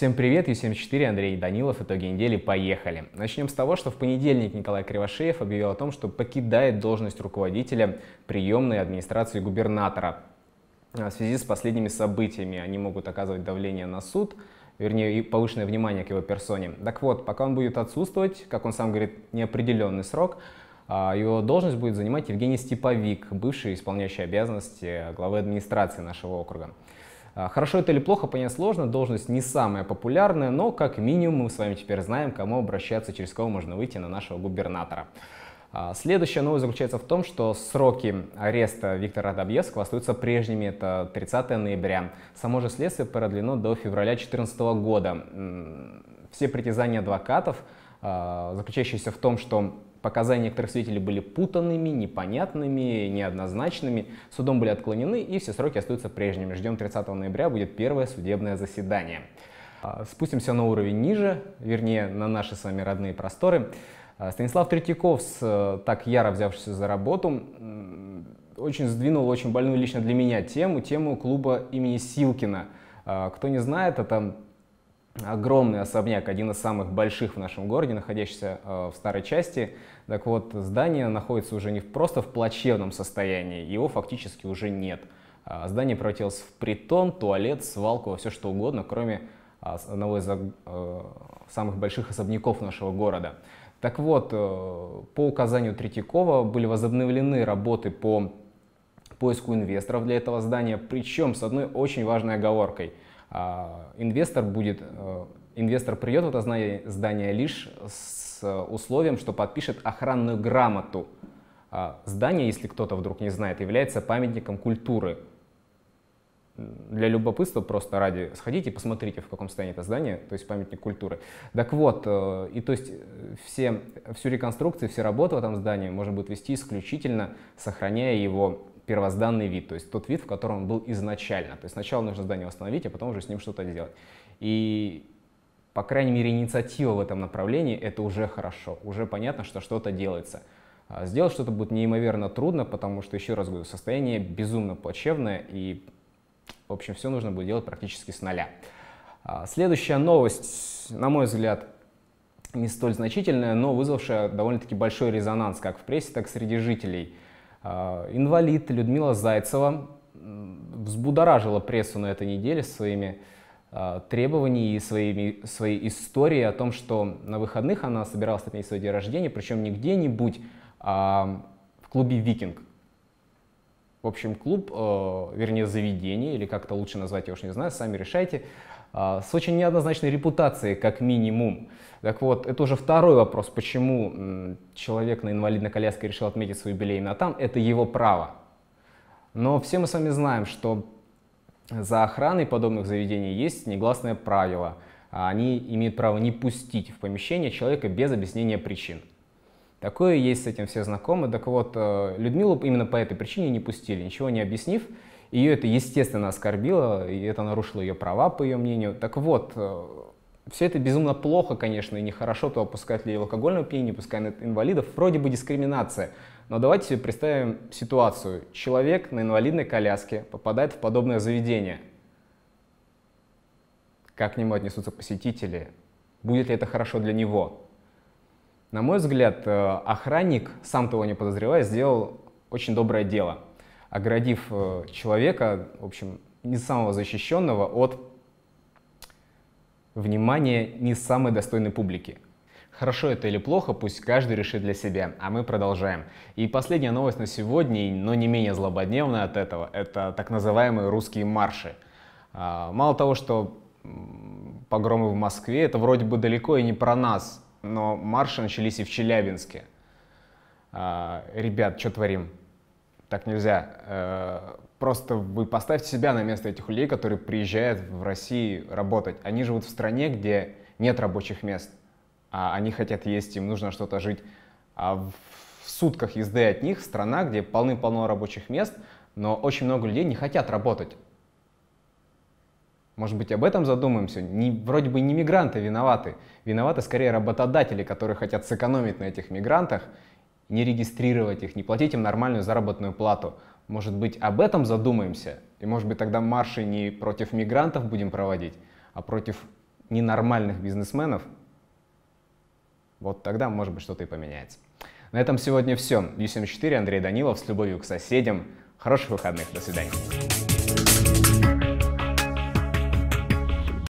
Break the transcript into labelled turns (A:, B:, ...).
A: Всем привет, Ю74, Андрей Данилов, итоги недели, поехали. Начнем с того, что в понедельник Николай Кривошеев объявил о том, что покидает должность руководителя приемной администрации губернатора. А в связи с последними событиями они могут оказывать давление на суд, вернее, и повышенное внимание к его персоне. Так вот, пока он будет отсутствовать, как он сам говорит, неопределенный срок, а, его должность будет занимать Евгений Степовик, бывший исполняющий обязанности главы администрации нашего округа. А, хорошо это или плохо, понять сложно, должность не самая популярная, но как минимум мы с вами теперь знаем, кому обращаться, через кого можно выйти на нашего губернатора. А, следующая новость заключается в том, что сроки ареста Виктора Добьевского остаются прежними, это 30 ноября. Само же следствие продлено до февраля 2014 года. Все притязания адвокатов, а, заключающиеся в том, что Показания некоторых свидетелей были путанными, непонятными, неоднозначными. Судом были отклонены, и все сроки остаются прежними. Ждем 30 ноября, будет первое судебное заседание. А, спустимся на уровень ниже, вернее, на наши с вами родные просторы. А, Станислав Третьяков, э, так яро взявшийся за работу, очень сдвинул очень больную лично для меня тему, тему клуба имени Силкина. А, кто не знает, это огромный особняк, один из самых больших в нашем городе, находящийся э, в старой части. Так вот, здание находится уже не просто в плачевном состоянии, его фактически уже нет. А, здание превратилось в притон, туалет, свалку, все что угодно, кроме а, одного из э, самых больших особняков нашего города. Так вот, э, по указанию Третьякова были возобновлены работы по поиску инвесторов для этого здания, причем с одной очень важной оговоркой – а, инвестор будет, э, инвестор придет в это здание лишь с условием, что подпишет охранную грамоту. А, здание, если кто-то вдруг не знает, является памятником культуры. Для любопытства просто ради сходите, посмотрите, в каком состоянии это здание, то есть памятник культуры. Так вот, э, и то есть э, все, всю реконструкцию, все работы в этом здании можно будет вести исключительно, сохраняя его первозданный вид, то есть тот вид, в котором он был изначально. То есть сначала нужно здание восстановить, а потом уже с ним что-то сделать. И, по крайней мере, инициатива в этом направлении — это уже хорошо, уже понятно, что что-то делается. А сделать что-то будет неимоверно трудно, потому что, еще раз говорю, состояние безумно плачевное, и, в общем, все нужно будет делать практически с нуля. А следующая новость, на мой взгляд, не столь значительная, но вызвавшая довольно-таки большой резонанс как в прессе, так и среди жителей – а, инвалид Людмила Зайцева взбудоражила прессу на этой неделе своими а, требованиями и своими, своей историей о том, что на выходных она собиралась отметить свой день рождения, причем не где-нибудь, а в клубе «Викинг». В общем, клуб, э, вернее, заведение, или как-то лучше назвать, я уж не знаю, сами решайте, а, с очень неоднозначной репутацией, как минимум. Так вот, это уже второй вопрос, почему человек на инвалидной коляске решил отметить свой юбилей именно там, это его право. Но все мы с вами знаем, что за охраной подобных заведений есть негласное правило. А они имеют право не пустить в помещение человека без объяснения причин. Такое есть, с этим все знакомы. Так вот, э, Людмилу именно по этой причине не пустили, ничего не объяснив. Ее это, естественно, оскорбило, и это нарушило ее права, по ее мнению. Так вот, э, все это безумно плохо, конечно, и нехорошо, то опускать ли алкогольного опьянения, пускай инвалидов, вроде бы дискриминация. Но давайте себе представим ситуацию. Человек на инвалидной коляске попадает в подобное заведение. Как к нему отнесутся посетители? Будет ли это хорошо для него? На мой взгляд, э, охранник, сам того не подозревая, сделал очень доброе дело – оградив э, человека, в общем, не самого защищенного от внимания не самой достойной публики. Хорошо это или плохо, пусть каждый решит для себя, а мы продолжаем. И последняя новость на сегодня, но не менее злободневная от этого, это так называемые русские марши. А, мало того, что погромы в Москве, это вроде бы далеко и не про нас, но марши начались и в Челябинске. А, ребят, что творим? Так нельзя. Э, просто вы поставьте себя на место этих людей, которые приезжают в Россию работать. Они живут в стране, где нет рабочих мест, а они хотят есть, им нужно что-то жить. А в сутках езды от них страна, где полным полно рабочих мест, но очень много людей не хотят работать. Может быть, об этом задумаемся? Не, вроде бы не мигранты виноваты. Виноваты скорее работодатели, которые хотят сэкономить на этих мигрантах не регистрировать их, не платить им нормальную заработную плату. Может быть, об этом задумаемся? И, может быть, тогда марши не против мигрантов будем проводить, а против ненормальных бизнесменов? Вот тогда, может быть, что-то и поменяется. На этом сегодня все. U74, Андрей Данилов, с любовью к соседям. Хороших выходных, до свидания.